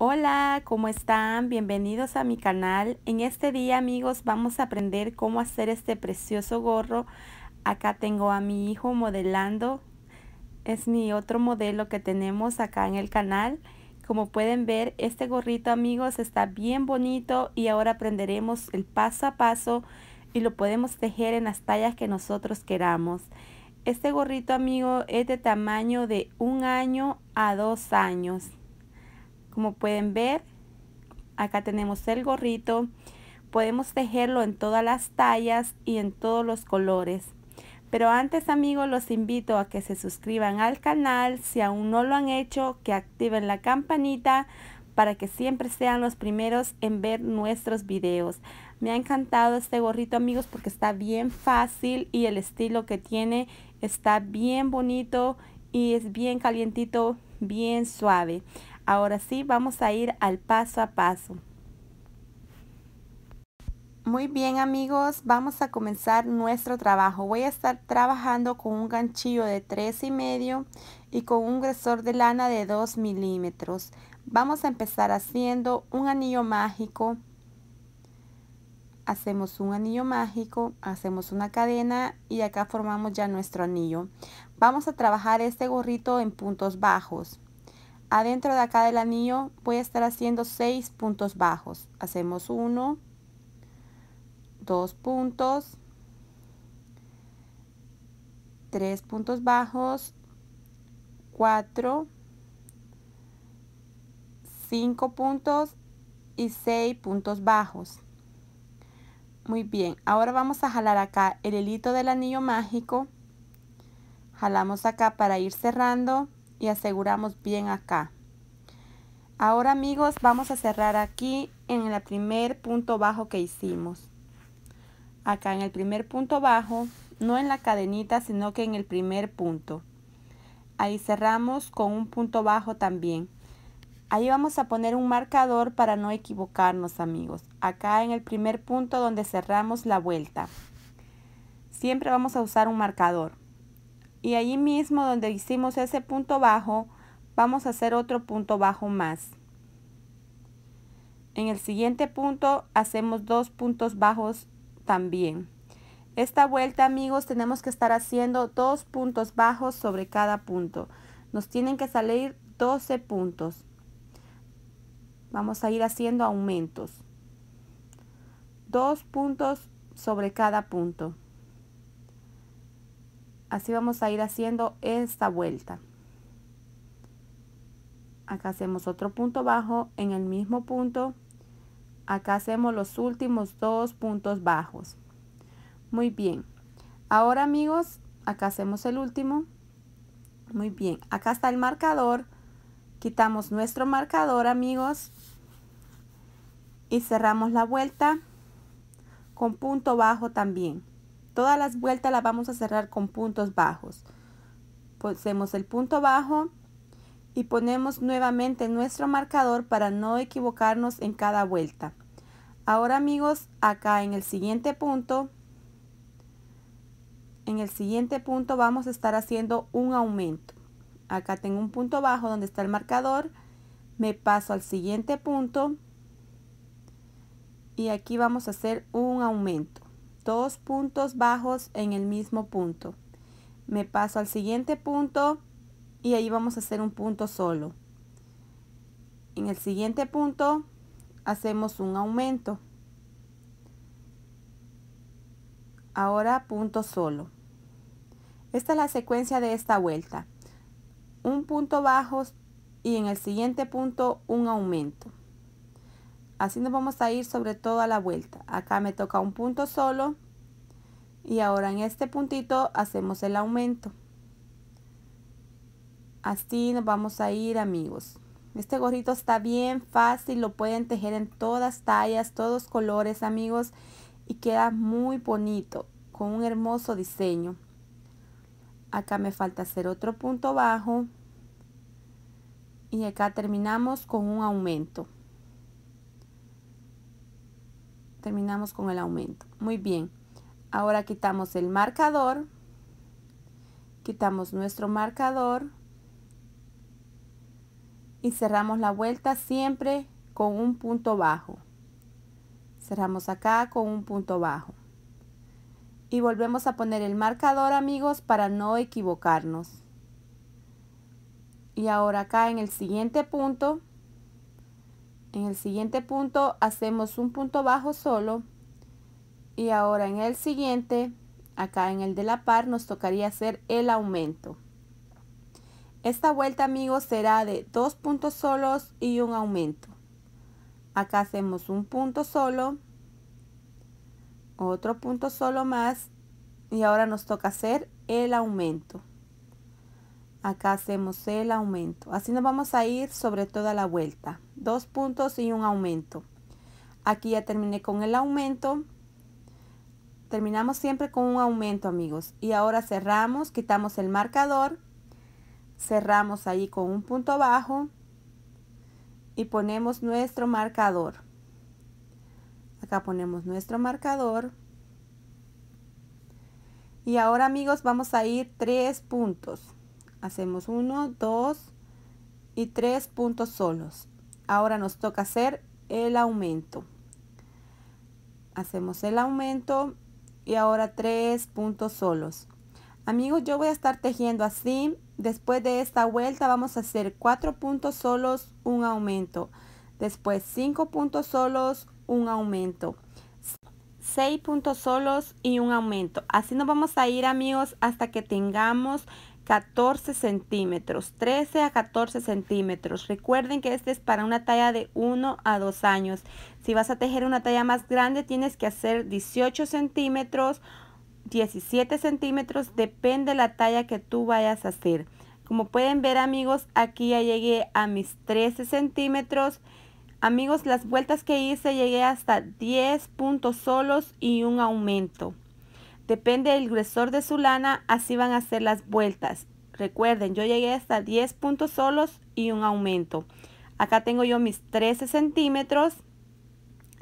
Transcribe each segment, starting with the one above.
Hola, ¿cómo están? Bienvenidos a mi canal. En este día, amigos, vamos a aprender cómo hacer este precioso gorro. Acá tengo a mi hijo modelando. Es mi otro modelo que tenemos acá en el canal. Como pueden ver, este gorrito, amigos, está bien bonito y ahora aprenderemos el paso a paso y lo podemos tejer en las tallas que nosotros queramos. Este gorrito, amigo, es de tamaño de un año a dos años. Como pueden ver, acá tenemos el gorrito. Podemos tejerlo en todas las tallas y en todos los colores. Pero antes amigos los invito a que se suscriban al canal si aún no lo han hecho, que activen la campanita para que siempre sean los primeros en ver nuestros videos. Me ha encantado este gorrito amigos porque está bien fácil y el estilo que tiene está bien bonito y es bien calientito, bien suave. Ahora sí, vamos a ir al paso a paso. Muy bien amigos, vamos a comenzar nuestro trabajo. Voy a estar trabajando con un ganchillo de 3 y medio y con un grosor de lana de 2 milímetros. Vamos a empezar haciendo un anillo mágico. Hacemos un anillo mágico, hacemos una cadena y acá formamos ya nuestro anillo. Vamos a trabajar este gorrito en puntos bajos adentro de acá del anillo voy a estar haciendo seis puntos bajos hacemos uno dos puntos tres puntos bajos cuatro cinco puntos y seis puntos bajos muy bien ahora vamos a jalar acá el hilito del anillo mágico jalamos acá para ir cerrando y aseguramos bien acá. Ahora amigos vamos a cerrar aquí en el primer punto bajo que hicimos. Acá en el primer punto bajo, no en la cadenita sino que en el primer punto. Ahí cerramos con un punto bajo también. Ahí vamos a poner un marcador para no equivocarnos amigos. Acá en el primer punto donde cerramos la vuelta. Siempre vamos a usar un marcador y allí mismo donde hicimos ese punto bajo vamos a hacer otro punto bajo más en el siguiente punto hacemos dos puntos bajos también esta vuelta amigos tenemos que estar haciendo dos puntos bajos sobre cada punto nos tienen que salir 12 puntos vamos a ir haciendo aumentos dos puntos sobre cada punto Así vamos a ir haciendo esta vuelta. Acá hacemos otro punto bajo en el mismo punto. Acá hacemos los últimos dos puntos bajos. Muy bien. Ahora amigos, acá hacemos el último. Muy bien. Acá está el marcador. Quitamos nuestro marcador amigos. Y cerramos la vuelta con punto bajo también todas las vueltas las vamos a cerrar con puntos bajos. Ponemos el punto bajo y ponemos nuevamente nuestro marcador para no equivocarnos en cada vuelta. Ahora amigos, acá en el siguiente punto, en el siguiente punto vamos a estar haciendo un aumento. Acá tengo un punto bajo donde está el marcador, me paso al siguiente punto y aquí vamos a hacer un aumento dos puntos bajos en el mismo punto. Me paso al siguiente punto y ahí vamos a hacer un punto solo. En el siguiente punto hacemos un aumento. Ahora punto solo. Esta es la secuencia de esta vuelta. Un punto bajo y en el siguiente punto un aumento. Así nos vamos a ir sobre toda la vuelta. Acá me toca un punto solo. Y ahora en este puntito hacemos el aumento. Así nos vamos a ir amigos. Este gorrito está bien fácil, lo pueden tejer en todas tallas, todos colores amigos. Y queda muy bonito, con un hermoso diseño. Acá me falta hacer otro punto bajo. Y acá terminamos con un aumento terminamos con el aumento. Muy bien, ahora quitamos el marcador, quitamos nuestro marcador y cerramos la vuelta siempre con un punto bajo. Cerramos acá con un punto bajo. Y volvemos a poner el marcador amigos para no equivocarnos. Y ahora acá en el siguiente punto en el siguiente punto hacemos un punto bajo solo y ahora en el siguiente, acá en el de la par, nos tocaría hacer el aumento. Esta vuelta amigos será de dos puntos solos y un aumento. Acá hacemos un punto solo, otro punto solo más y ahora nos toca hacer el aumento acá hacemos el aumento así nos vamos a ir sobre toda la vuelta dos puntos y un aumento aquí ya terminé con el aumento terminamos siempre con un aumento amigos y ahora cerramos quitamos el marcador cerramos ahí con un punto bajo y ponemos nuestro marcador acá ponemos nuestro marcador y ahora amigos vamos a ir tres puntos Hacemos 1, 2 y 3 puntos solos. Ahora nos toca hacer el aumento. Hacemos el aumento y ahora 3 puntos solos. Amigos, yo voy a estar tejiendo así. Después de esta vuelta vamos a hacer 4 puntos solos, un aumento. Después 5 puntos solos, un aumento. 6 puntos solos y un aumento. Así nos vamos a ir amigos hasta que tengamos 14 centímetros, 13 a 14 centímetros. Recuerden que este es para una talla de 1 a 2 años. Si vas a tejer una talla más grande, tienes que hacer 18 centímetros, 17 centímetros, depende la talla que tú vayas a hacer. Como pueden ver amigos, aquí ya llegué a mis 13 centímetros. Amigos, las vueltas que hice llegué hasta 10 puntos solos y un aumento. Depende del gruesor de su lana, así van a ser las vueltas. Recuerden, yo llegué hasta 10 puntos solos y un aumento. Acá tengo yo mis 13 centímetros.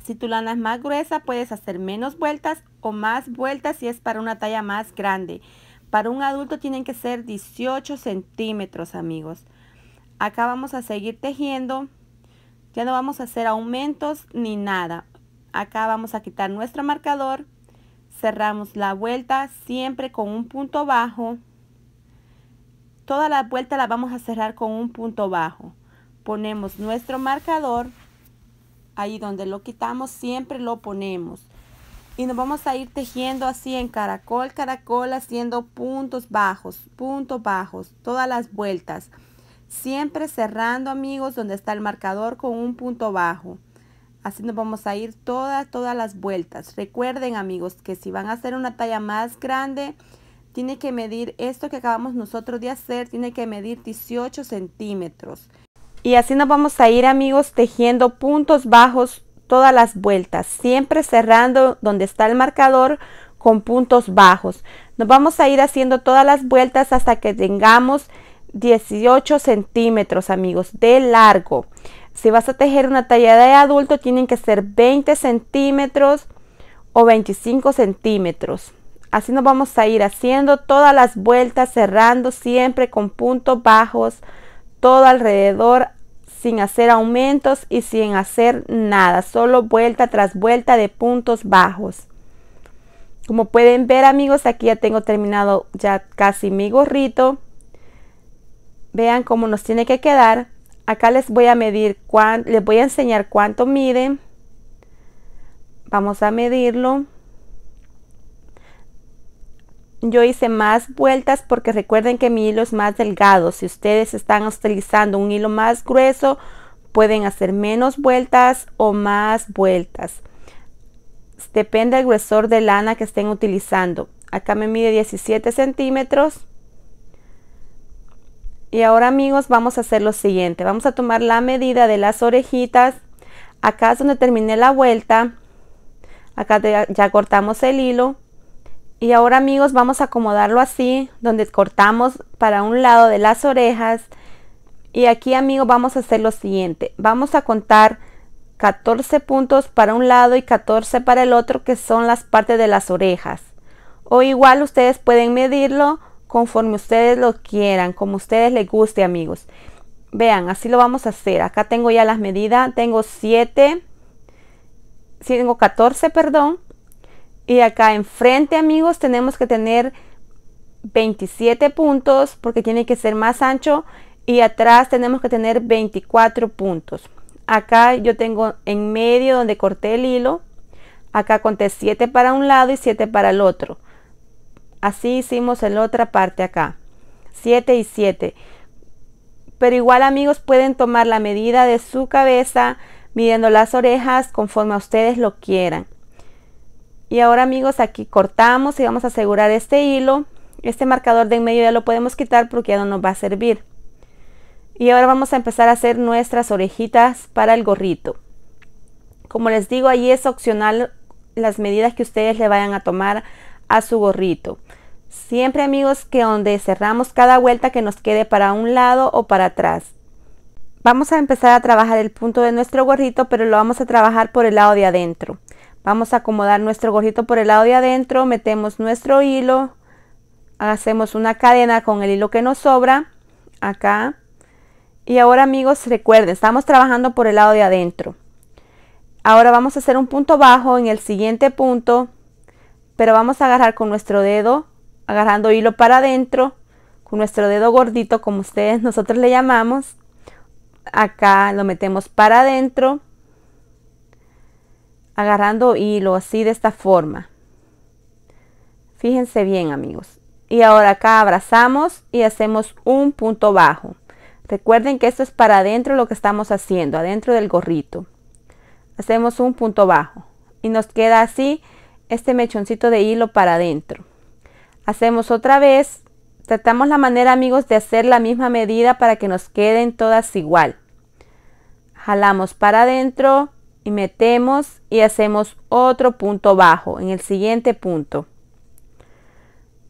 Si tu lana es más gruesa, puedes hacer menos vueltas o más vueltas si es para una talla más grande. Para un adulto tienen que ser 18 centímetros, amigos. Acá vamos a seguir tejiendo. Ya no vamos a hacer aumentos ni nada. Acá vamos a quitar nuestro marcador cerramos la vuelta siempre con un punto bajo. Toda la vuelta la vamos a cerrar con un punto bajo. Ponemos nuestro marcador, ahí donde lo quitamos siempre lo ponemos. Y nos vamos a ir tejiendo así en caracol, caracol, haciendo puntos bajos, puntos bajos, todas las vueltas. Siempre cerrando amigos donde está el marcador con un punto bajo. Así nos vamos a ir todas, todas las vueltas. Recuerden amigos que si van a hacer una talla más grande, tiene que medir esto que acabamos nosotros de hacer, tiene que medir 18 centímetros. Y así nos vamos a ir amigos tejiendo puntos bajos todas las vueltas, siempre cerrando donde está el marcador con puntos bajos. Nos vamos a ir haciendo todas las vueltas hasta que tengamos 18 centímetros amigos de largo. Si vas a tejer una talla de adulto, tienen que ser 20 centímetros o 25 centímetros. Así nos vamos a ir haciendo todas las vueltas, cerrando siempre con puntos bajos, todo alrededor, sin hacer aumentos y sin hacer nada, solo vuelta tras vuelta de puntos bajos. Como pueden ver amigos, aquí ya tengo terminado ya casi mi gorrito. Vean cómo nos tiene que quedar acá les voy a medir, les voy a enseñar cuánto mide. Vamos a medirlo. Yo hice más vueltas porque recuerden que mi hilo es más delgado. Si ustedes están utilizando un hilo más grueso, pueden hacer menos vueltas o más vueltas. Depende del gruesor de lana que estén utilizando. Acá me mide 17 centímetros y ahora amigos vamos a hacer lo siguiente, vamos a tomar la medida de las orejitas, acá es donde terminé la vuelta, acá ya cortamos el hilo y ahora amigos vamos a acomodarlo así, donde cortamos para un lado de las orejas y aquí amigos vamos a hacer lo siguiente, vamos a contar 14 puntos para un lado y 14 para el otro que son las partes de las orejas o igual ustedes pueden medirlo conforme ustedes lo quieran, como ustedes les guste, amigos. Vean, así lo vamos a hacer. Acá tengo ya las medidas. Tengo 7, tengo 14, perdón. Y acá enfrente, amigos, tenemos que tener 27 puntos porque tiene que ser más ancho. Y atrás tenemos que tener 24 puntos. Acá yo tengo en medio donde corté el hilo. Acá conté 7 para un lado y 7 para el otro. Así hicimos en la otra parte acá. 7 y 7. Pero igual amigos pueden tomar la medida de su cabeza midiendo las orejas conforme a ustedes lo quieran. Y ahora amigos aquí cortamos y vamos a asegurar este hilo. Este marcador de en medio ya lo podemos quitar porque ya no nos va a servir. Y ahora vamos a empezar a hacer nuestras orejitas para el gorrito. Como les digo, ahí es opcional las medidas que ustedes le vayan a tomar a su gorrito. Siempre amigos que donde cerramos cada vuelta que nos quede para un lado o para atrás. Vamos a empezar a trabajar el punto de nuestro gorrito, pero lo vamos a trabajar por el lado de adentro. Vamos a acomodar nuestro gorrito por el lado de adentro, metemos nuestro hilo, hacemos una cadena con el hilo que nos sobra, acá. Y ahora amigos, recuerden, estamos trabajando por el lado de adentro. Ahora vamos a hacer un punto bajo en el siguiente punto pero vamos a agarrar con nuestro dedo, agarrando hilo para adentro, con nuestro dedo gordito, como ustedes nosotros le llamamos. Acá lo metemos para adentro, agarrando hilo así de esta forma. Fíjense bien amigos. Y ahora acá abrazamos y hacemos un punto bajo. Recuerden que esto es para adentro lo que estamos haciendo, adentro del gorrito. Hacemos un punto bajo y nos queda así este mechoncito de hilo para adentro. Hacemos otra vez, tratamos la manera amigos de hacer la misma medida para que nos queden todas igual. Jalamos para adentro y metemos y hacemos otro punto bajo en el siguiente punto.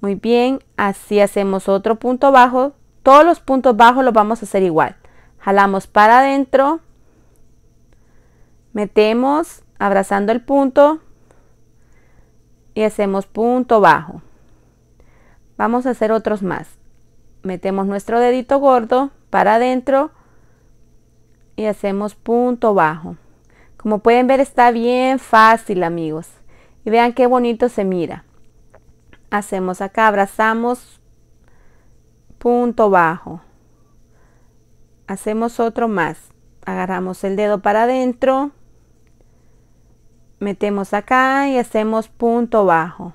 Muy bien, así hacemos otro punto bajo. Todos los puntos bajos los vamos a hacer igual. Jalamos para adentro, metemos abrazando el punto y hacemos punto bajo. Vamos a hacer otros más. Metemos nuestro dedito gordo para adentro y hacemos punto bajo. Como pueden ver está bien fácil amigos. Y vean qué bonito se mira. Hacemos acá, abrazamos, punto bajo. Hacemos otro más. Agarramos el dedo para adentro metemos acá y hacemos punto bajo.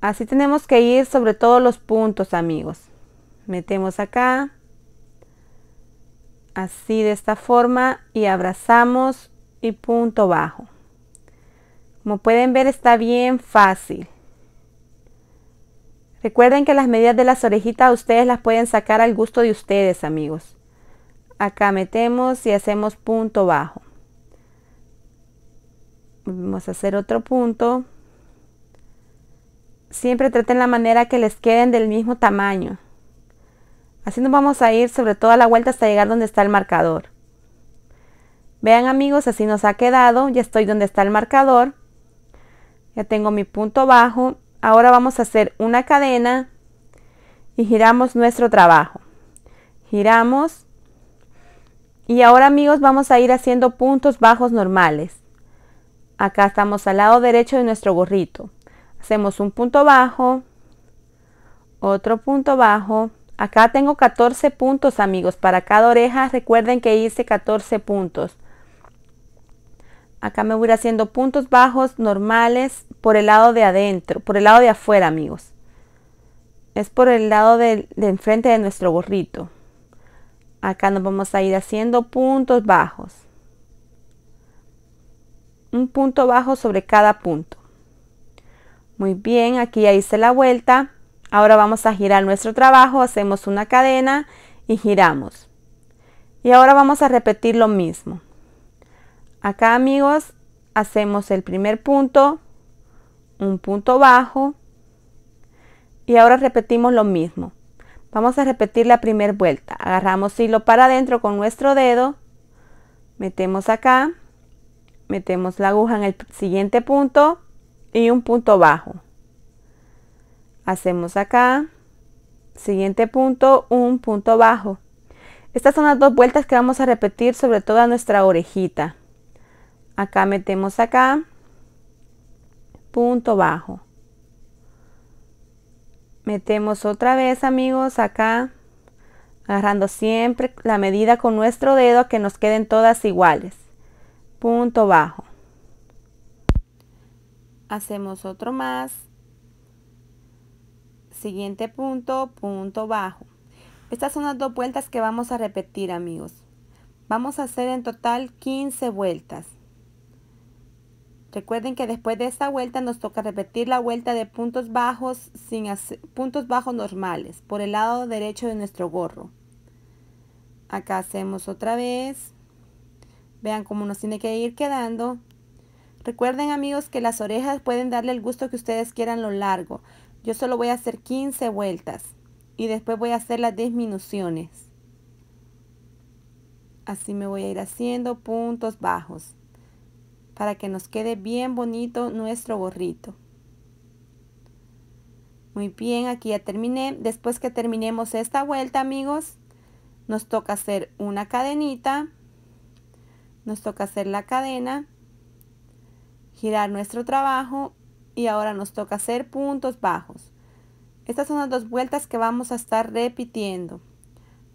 Así tenemos que ir sobre todos los puntos, amigos. Metemos acá, así de esta forma y abrazamos y punto bajo. Como pueden ver está bien fácil. Recuerden que las medidas de las orejitas ustedes las pueden sacar al gusto de ustedes, amigos. Acá metemos y hacemos punto bajo. Vamos a hacer otro punto. Siempre traten la manera que les queden del mismo tamaño. Así nos vamos a ir sobre toda la vuelta hasta llegar donde está el marcador. Vean amigos, así nos ha quedado. Ya estoy donde está el marcador. Ya tengo mi punto bajo. Ahora vamos a hacer una cadena y giramos nuestro trabajo. Giramos. Y ahora amigos vamos a ir haciendo puntos bajos normales. Acá estamos al lado derecho de nuestro gorrito. Hacemos un punto bajo, otro punto bajo. Acá tengo 14 puntos, amigos. Para cada oreja, recuerden que hice 14 puntos. Acá me voy haciendo puntos bajos normales por el lado de adentro, por el lado de afuera, amigos. Es por el lado de, de enfrente de nuestro gorrito. Acá nos vamos a ir haciendo puntos bajos un punto bajo sobre cada punto. Muy bien, aquí ya hice la vuelta. Ahora vamos a girar nuestro trabajo, hacemos una cadena y giramos. Y ahora vamos a repetir lo mismo. Acá amigos, hacemos el primer punto, un punto bajo y ahora repetimos lo mismo. Vamos a repetir la primera vuelta. Agarramos hilo para adentro con nuestro dedo, metemos acá metemos la aguja en el siguiente punto y un punto bajo hacemos acá siguiente punto un punto bajo estas son las dos vueltas que vamos a repetir sobre toda nuestra orejita acá metemos acá punto bajo metemos otra vez amigos acá agarrando siempre la medida con nuestro dedo que nos queden todas iguales punto bajo. Hacemos otro más. Siguiente punto, punto bajo. Estas son las dos vueltas que vamos a repetir amigos. Vamos a hacer en total 15 vueltas. Recuerden que después de esta vuelta nos toca repetir la vuelta de puntos bajos sin puntos bajos normales por el lado derecho de nuestro gorro. Acá hacemos otra vez. Vean cómo nos tiene que ir quedando. Recuerden amigos que las orejas pueden darle el gusto que ustedes quieran lo largo. Yo solo voy a hacer 15 vueltas y después voy a hacer las disminuciones. Así me voy a ir haciendo puntos bajos para que nos quede bien bonito nuestro gorrito. Muy bien, aquí ya terminé. Después que terminemos esta vuelta, amigos, nos toca hacer una cadenita nos toca hacer la cadena, girar nuestro trabajo y ahora nos toca hacer puntos bajos. Estas son las dos vueltas que vamos a estar repitiendo.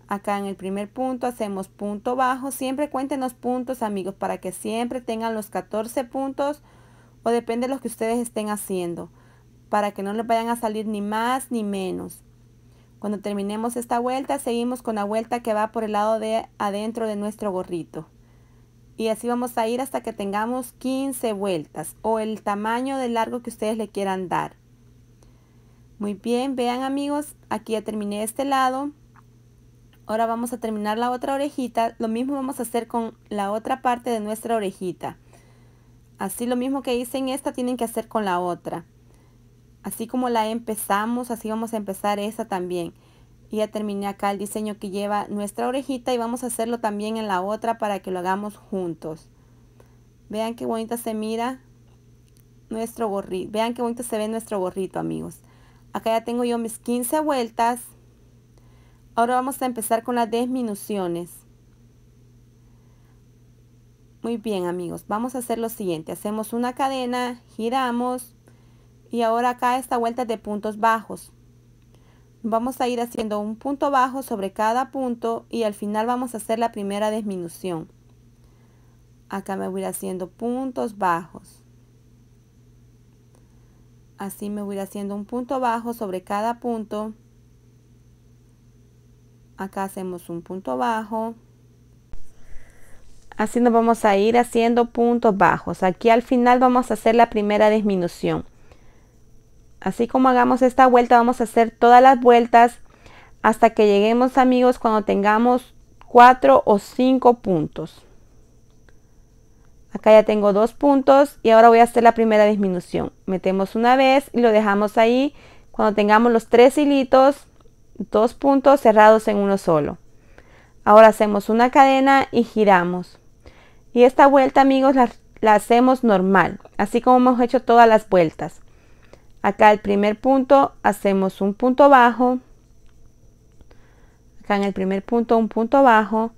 Acá en el primer punto hacemos punto bajo. Siempre cuéntenos puntos, amigos, para que siempre tengan los 14 puntos o depende de lo que ustedes estén haciendo, para que no les vayan a salir ni más ni menos. Cuando terminemos esta vuelta, seguimos con la vuelta que va por el lado de adentro de nuestro gorrito y así vamos a ir hasta que tengamos 15 vueltas o el tamaño de largo que ustedes le quieran dar. Muy bien, vean amigos, aquí ya terminé este lado. Ahora vamos a terminar la otra orejita. Lo mismo vamos a hacer con la otra parte de nuestra orejita. Así lo mismo que hice en esta tienen que hacer con la otra. Así como la empezamos, así vamos a empezar esa también. Y ya terminé acá el diseño que lleva nuestra orejita y vamos a hacerlo también en la otra para que lo hagamos juntos. Vean qué bonita se mira nuestro gorrito. Vean qué bonito se ve nuestro gorrito, amigos. Acá ya tengo yo mis 15 vueltas. Ahora vamos a empezar con las disminuciones. Muy bien, amigos. Vamos a hacer lo siguiente. Hacemos una cadena, giramos y ahora acá esta vuelta es de puntos bajos vamos a ir haciendo un punto bajo sobre cada punto y al final vamos a hacer la primera disminución. Acá me voy haciendo puntos bajos. Así me voy haciendo un punto bajo sobre cada punto. Acá hacemos un punto bajo. Así nos vamos a ir haciendo puntos bajos. Aquí al final vamos a hacer la primera disminución. Así como hagamos esta vuelta, vamos a hacer todas las vueltas hasta que lleguemos amigos cuando tengamos 4 o 5 puntos. Acá ya tengo dos puntos y ahora voy a hacer la primera disminución. Metemos una vez y lo dejamos ahí. Cuando tengamos los tres hilitos, dos puntos cerrados en uno solo. Ahora hacemos una cadena y giramos. Y esta vuelta amigos la hacemos normal, así como hemos hecho todas las vueltas. Acá el primer punto hacemos un punto bajo. Acá en el primer punto un punto bajo.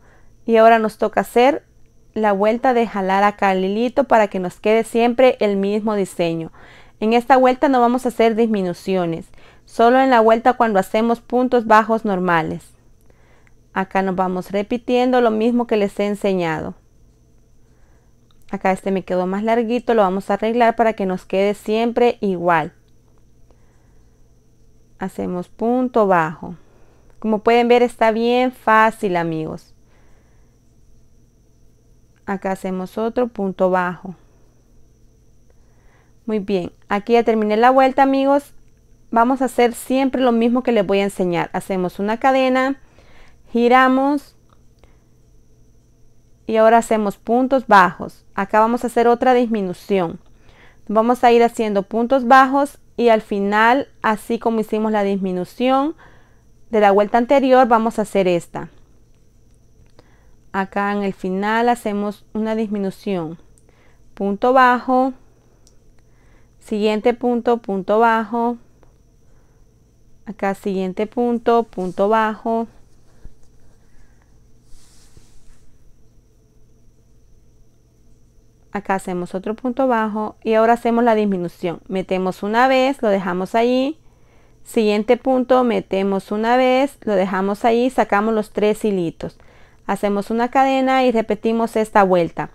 Y ahora nos toca hacer la vuelta de jalar acá el hilito para que nos quede siempre el mismo diseño. En esta vuelta no vamos a hacer disminuciones, solo en la vuelta cuando hacemos puntos bajos normales. Acá nos vamos repitiendo lo mismo que les he enseñado. Acá este me quedó más larguito, lo vamos a arreglar para que nos quede siempre igual hacemos punto bajo. Como pueden ver está bien fácil amigos. Acá hacemos otro punto bajo. Muy bien, aquí ya terminé la vuelta amigos. Vamos a hacer siempre lo mismo que les voy a enseñar. Hacemos una cadena, giramos y ahora hacemos puntos bajos. Acá vamos a hacer otra disminución. Vamos a ir haciendo puntos bajos y al final, así como hicimos la disminución de la vuelta anterior, vamos a hacer esta. Acá en el final hacemos una disminución. Punto bajo, siguiente punto, punto bajo, acá siguiente punto, punto bajo, acá hacemos otro punto bajo y ahora hacemos la disminución metemos una vez lo dejamos ahí siguiente punto metemos una vez lo dejamos ahí. sacamos los tres hilitos hacemos una cadena y repetimos esta vuelta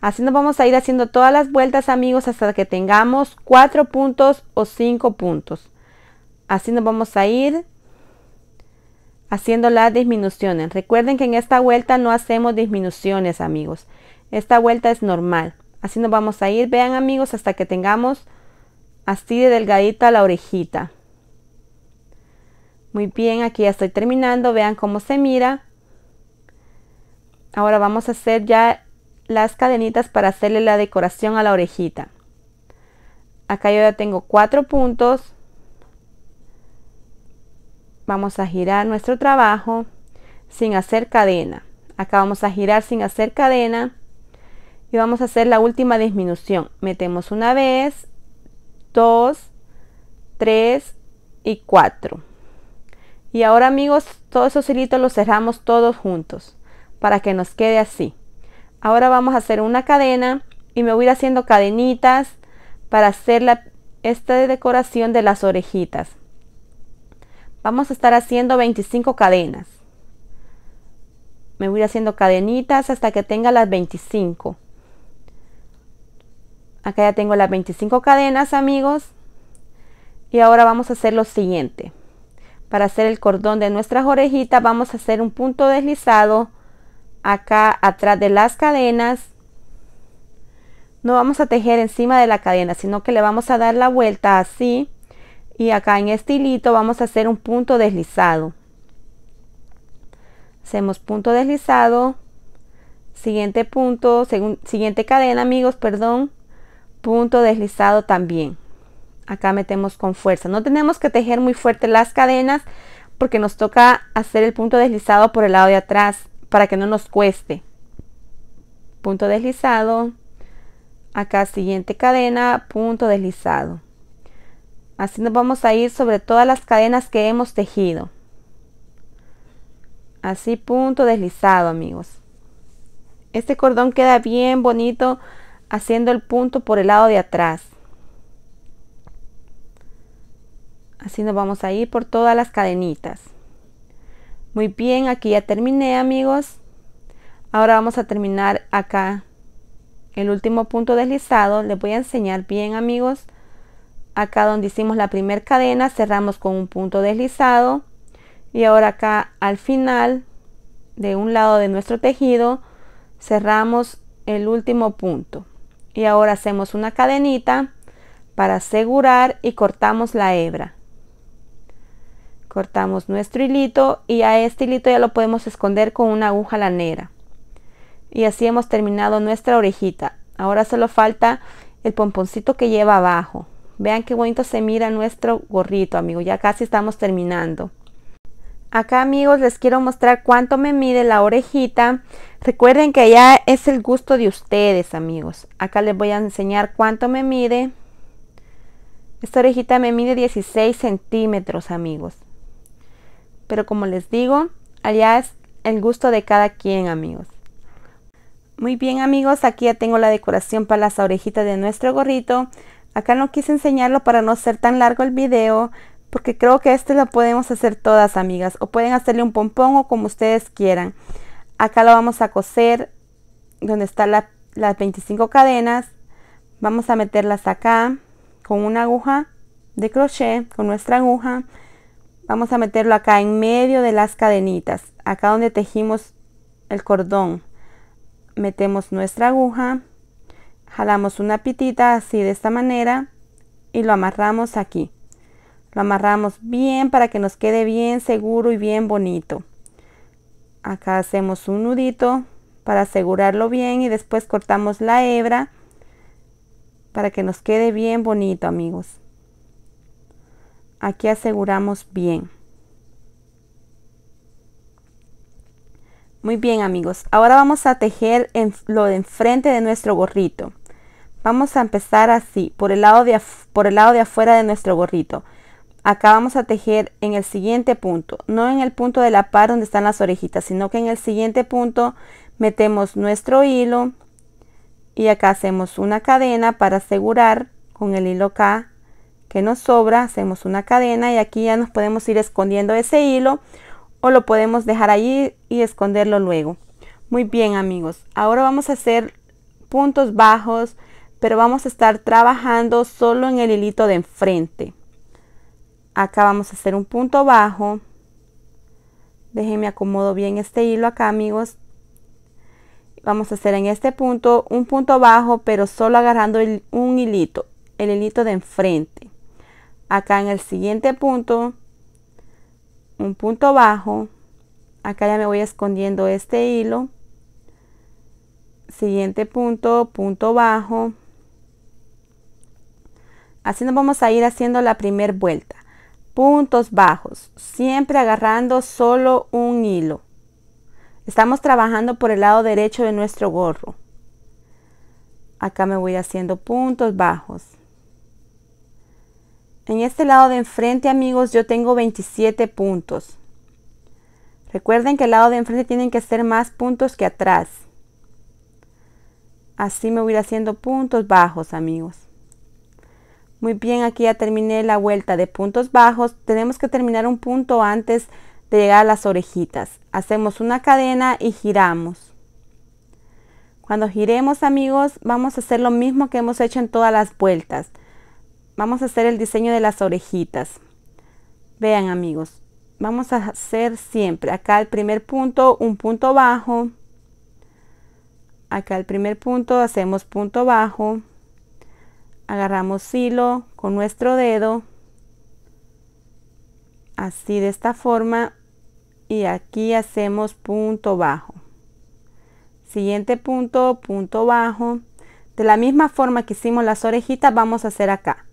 así nos vamos a ir haciendo todas las vueltas amigos hasta que tengamos cuatro puntos o cinco puntos así nos vamos a ir haciendo las disminuciones recuerden que en esta vuelta no hacemos disminuciones amigos esta vuelta es normal. Así nos vamos a ir, vean amigos, hasta que tengamos así de delgadita la orejita. Muy bien, aquí ya estoy terminando, vean cómo se mira. Ahora vamos a hacer ya las cadenitas para hacerle la decoración a la orejita. Acá yo ya tengo cuatro puntos. Vamos a girar nuestro trabajo sin hacer cadena. Acá vamos a girar sin hacer cadena y vamos a hacer la última disminución. Metemos una vez, dos, tres y cuatro. Y ahora amigos, todos esos hilitos los cerramos todos juntos para que nos quede así. Ahora vamos a hacer una cadena y me voy haciendo cadenitas para hacer la, esta decoración de las orejitas. Vamos a estar haciendo 25 cadenas. Me voy haciendo cadenitas hasta que tenga las 25. Acá ya tengo las 25 cadenas, amigos. Y ahora vamos a hacer lo siguiente. Para hacer el cordón de nuestras orejitas vamos a hacer un punto deslizado acá atrás de las cadenas. No vamos a tejer encima de la cadena, sino que le vamos a dar la vuelta así. Y acá en este hilito vamos a hacer un punto deslizado. Hacemos punto deslizado. Siguiente punto, siguiente cadena, amigos, perdón punto deslizado también acá metemos con fuerza no tenemos que tejer muy fuerte las cadenas porque nos toca hacer el punto deslizado por el lado de atrás para que no nos cueste punto deslizado acá siguiente cadena punto deslizado así nos vamos a ir sobre todas las cadenas que hemos tejido así punto deslizado amigos este cordón queda bien bonito haciendo el punto por el lado de atrás. Así nos vamos a ir por todas las cadenitas. Muy bien, aquí ya terminé amigos. Ahora vamos a terminar acá el último punto deslizado. Les voy a enseñar bien amigos. Acá donde hicimos la primera cadena cerramos con un punto deslizado. Y ahora acá al final de un lado de nuestro tejido cerramos el último punto y ahora hacemos una cadenita para asegurar y cortamos la hebra cortamos nuestro hilito y a este hilito ya lo podemos esconder con una aguja lanera y así hemos terminado nuestra orejita ahora solo falta el pomponcito que lleva abajo vean qué bonito se mira nuestro gorrito amigo ya casi estamos terminando Acá amigos les quiero mostrar cuánto me mide la orejita. Recuerden que allá es el gusto de ustedes amigos. Acá les voy a enseñar cuánto me mide. Esta orejita me mide 16 centímetros amigos. Pero como les digo, allá es el gusto de cada quien amigos. Muy bien amigos, aquí ya tengo la decoración para las orejitas de nuestro gorrito. Acá no quise enseñarlo para no ser tan largo el video, porque creo que este lo podemos hacer todas amigas o pueden hacerle un pompón o como ustedes quieran. Acá lo vamos a coser donde están las 25 cadenas. Vamos a meterlas acá con una aguja de crochet, con nuestra aguja. Vamos a meterlo acá en medio de las cadenitas, acá donde tejimos el cordón. Metemos nuestra aguja, jalamos una pitita así de esta manera y lo amarramos aquí. Lo amarramos bien para que nos quede bien seguro y bien bonito. Acá hacemos un nudito para asegurarlo bien y después cortamos la hebra para que nos quede bien bonito amigos. Aquí aseguramos bien. Muy bien amigos, ahora vamos a tejer lo de enfrente de nuestro gorrito. Vamos a empezar así, por el lado de, por el lado de afuera de nuestro gorrito acá vamos a tejer en el siguiente punto, no en el punto de la par donde están las orejitas, sino que en el siguiente punto metemos nuestro hilo y acá hacemos una cadena para asegurar con el hilo acá que nos sobra, hacemos una cadena y aquí ya nos podemos ir escondiendo ese hilo o lo podemos dejar allí y esconderlo luego. Muy bien amigos, ahora vamos a hacer puntos bajos, pero vamos a estar trabajando solo en el hilito de enfrente acá vamos a hacer un punto bajo déjenme acomodo bien este hilo acá amigos vamos a hacer en este punto un punto bajo pero solo agarrando un hilito el hilito de enfrente acá en el siguiente punto un punto bajo acá ya me voy escondiendo este hilo siguiente punto punto bajo así nos vamos a ir haciendo la primera vuelta puntos bajos, siempre agarrando solo un hilo. Estamos trabajando por el lado derecho de nuestro gorro. Acá me voy haciendo puntos bajos. En este lado de enfrente, amigos, yo tengo 27 puntos. Recuerden que el lado de enfrente tienen que ser más puntos que atrás. Así me voy haciendo puntos bajos, amigos. Muy bien, aquí ya terminé la vuelta de puntos bajos. Tenemos que terminar un punto antes de llegar a las orejitas. Hacemos una cadena y giramos. Cuando giremos amigos, vamos a hacer lo mismo que hemos hecho en todas las vueltas. Vamos a hacer el diseño de las orejitas. Vean amigos, vamos a hacer siempre acá el primer punto, un punto bajo. Acá el primer punto hacemos punto bajo agarramos hilo con nuestro dedo así de esta forma y aquí hacemos punto bajo siguiente punto punto bajo de la misma forma que hicimos las orejitas vamos a hacer acá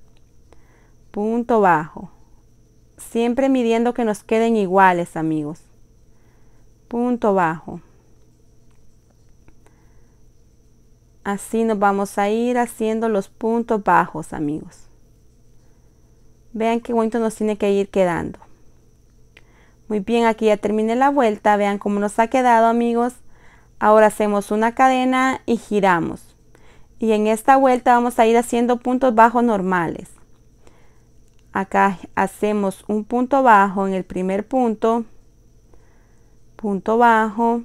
punto bajo siempre midiendo que nos queden iguales amigos punto bajo Así nos vamos a ir haciendo los puntos bajos, amigos. Vean qué bonito nos tiene que ir quedando. Muy bien, aquí ya terminé la vuelta. Vean cómo nos ha quedado, amigos. Ahora hacemos una cadena y giramos. Y en esta vuelta vamos a ir haciendo puntos bajos normales. Acá hacemos un punto bajo en el primer punto. Punto bajo.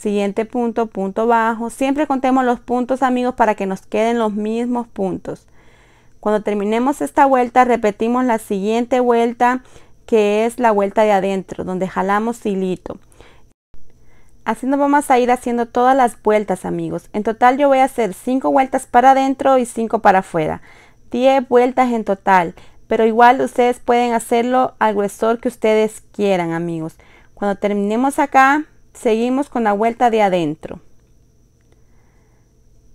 Siguiente punto, punto bajo. Siempre contemos los puntos amigos para que nos queden los mismos puntos. Cuando terminemos esta vuelta, repetimos la siguiente vuelta, que es la vuelta de adentro, donde jalamos hilito. Así nos vamos a ir haciendo todas las vueltas, amigos. En total yo voy a hacer 5 vueltas para adentro y 5 para afuera. 10 vueltas en total, pero igual ustedes pueden hacerlo al gruesor que ustedes quieran, amigos. Cuando terminemos acá, seguimos con la vuelta de adentro.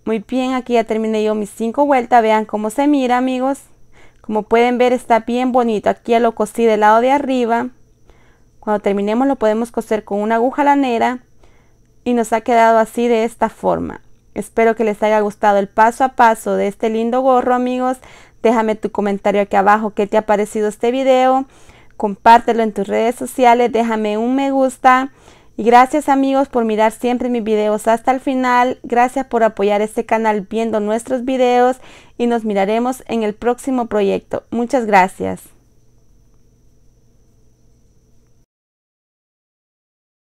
Muy bien, aquí ya terminé yo mis cinco vueltas. Vean cómo se mira, amigos. Como pueden ver, está bien bonito. Aquí ya lo cosí del lado de arriba. Cuando terminemos lo podemos coser con una aguja lanera. Y nos ha quedado así de esta forma. Espero que les haya gustado el paso a paso de este lindo gorro, amigos. Déjame tu comentario aquí abajo qué te ha parecido este video. Compártelo en tus redes sociales. Déjame un me gusta. Y gracias amigos por mirar siempre mis videos hasta el final. Gracias por apoyar este canal viendo nuestros videos y nos miraremos en el próximo proyecto. Muchas gracias.